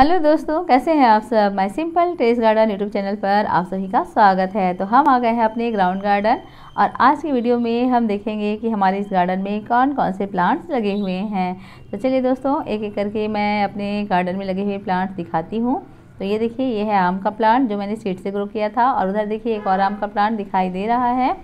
hello दोस्तों कैसे हैं आप सब my simple taste garden YouTube channel पर आप सभी का स्वागत है तो हम आ गए हैं अपने ग्राउंड गार्डन और आज की वीडियो में हम देखेंगे कि हमारे इस गार्डन में कौन कौन से प्लांट्स लगे हुए हैं तो चलिए दोस्तों एक एक करके मैं अपने गार्डन में लगे हुए प्लांट्स दिखाती हूँ तो ये देखिए ये है आम का प्लांट जो मैंने सीट से ग्रो किया था और उधर देखिए एक और आम का प्लांट दिखाई दे रहा है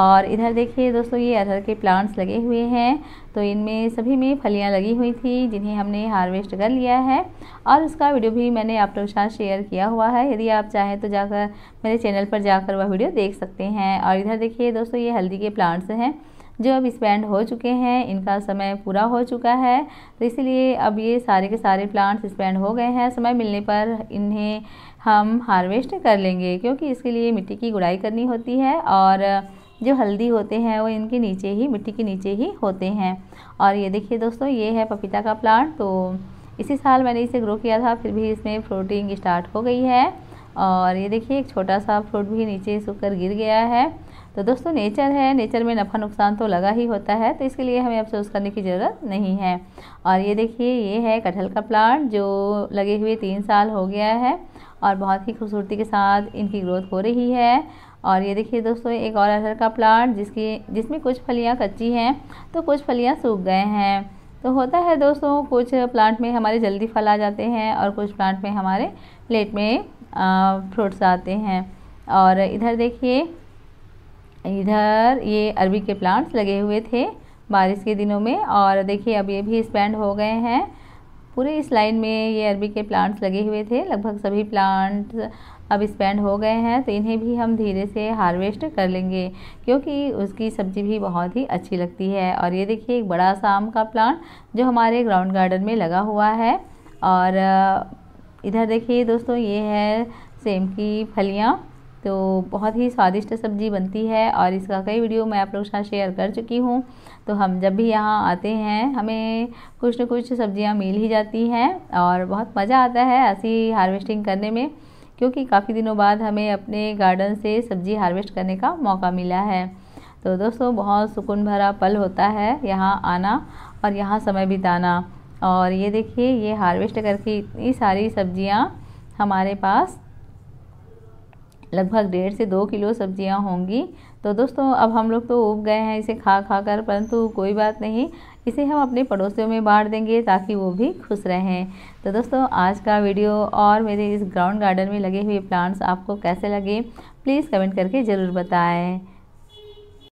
और इधर देखिए दोस्तों ये अरहर के प्लांट्स लगे हुए हैं तो इनमें सभी में फलियां लगी हुई थी जिन्हें हमने हार्वेस्ट कर लिया है और उसका वीडियो भी मैंने आप लोगों के साथ शेयर किया हुआ है यदि आप चाहें तो जाकर मेरे चैनल पर जाकर वह वीडियो देख सकते हैं और इधर देखिए दोस्तों ये हल्दी के प्लांट्स हैं जो अब स्पेंड हो चुके हैं इनका समय पूरा हो चुका है तो इसीलिए अब ये सारे के सारे प्लांट्स स्पेंड हो गए हैं समय मिलने पर इन्हें हम हार्वेस्ट कर लेंगे क्योंकि इसके लिए मिट्टी की गुड़ाई करनी होती है और जो हल्दी होते हैं वो इनके नीचे ही मिट्टी के नीचे ही होते हैं और ये देखिए दोस्तों ये है पपीता का प्लांट तो इसी साल मैंने इसे ग्रो किया था फिर भी इसमें फ्रूटिंग स्टार्ट हो गई है और ये देखिए एक छोटा सा फ्रूट भी नीचे सूख कर गिर गया है तो दोस्तों नेचर है नेचर में नफ़ा नुकसान तो लगा ही होता है तो इसके लिए हमें अफसोस करने की ज़रूरत नहीं है और ये देखिए ये है कटहल का प्लांट जो लगे हुए तीन साल हो गया है और बहुत ही खूबसूरती के साथ इनकी ग्रोथ हो रही है और ये देखिए दोस्तों एक और अरहर का प्लांट जिसकी जिसमें कुछ फलियाँ कच्ची हैं तो कुछ फलियाँ सूख गए हैं तो होता है दोस्तों कुछ प्लांट में हमारे जल्दी फल आ जाते हैं और कुछ प्लांट में हमारे लेट में फ्रूट्स आते हैं और इधर देखिए इधर ये अरबी के प्लांट्स लगे हुए थे बारिश के दिनों में और देखिए अब ये भी स्पेंड हो गए हैं पूरे इस लाइन में ये अरबी के प्लांट्स लगे हुए थे लगभग सभी प्लांट्स अब स्पेंड हो गए हैं तो इन्हें भी हम धीरे से हार्वेस्ट कर लेंगे क्योंकि उसकी सब्ज़ी भी बहुत ही अच्छी लगती है और ये देखिए एक बड़ा सा आम का प्लांट जो हमारे ग्राउंड गार्डन में लगा हुआ है और इधर देखिए दोस्तों ये है सेम की फलियाँ तो बहुत ही स्वादिष्ट सब्ज़ी बनती है और इसका कई वीडियो मैं आप लोग के साथ शेयर कर चुकी हूँ तो हम जब भी यहाँ आते हैं हमें कुछ न कुछ सब्ज़ियाँ मिल ही जाती हैं और बहुत मज़ा आता है ऐसी हार्वेस्टिंग करने में क्योंकि काफ़ी दिनों बाद हमें अपने गार्डन से सब्ज़ी हार्वेस्ट करने का मौका मिला है तो दोस्तों बहुत सुकून भरा पल होता है यहाँ आना और यहाँ समय बिताना और ये देखिए ये हार्वेस्ट करके इतनी सारी सब्ज़ियाँ हमारे पास लगभग डेढ़ से दो किलो सब्जियां होंगी तो दोस्तों अब हम लोग तो उब गए हैं इसे खा खा कर परंतु कोई बात नहीं इसे हम अपने पड़ोसियों में बांट देंगे ताकि वो भी खुश रहें तो दोस्तों आज का वीडियो और मेरे इस ग्राउंड गार्डन में लगे हुए प्लांट्स आपको कैसे लगे प्लीज़ कमेंट करके ज़रूर बताएँ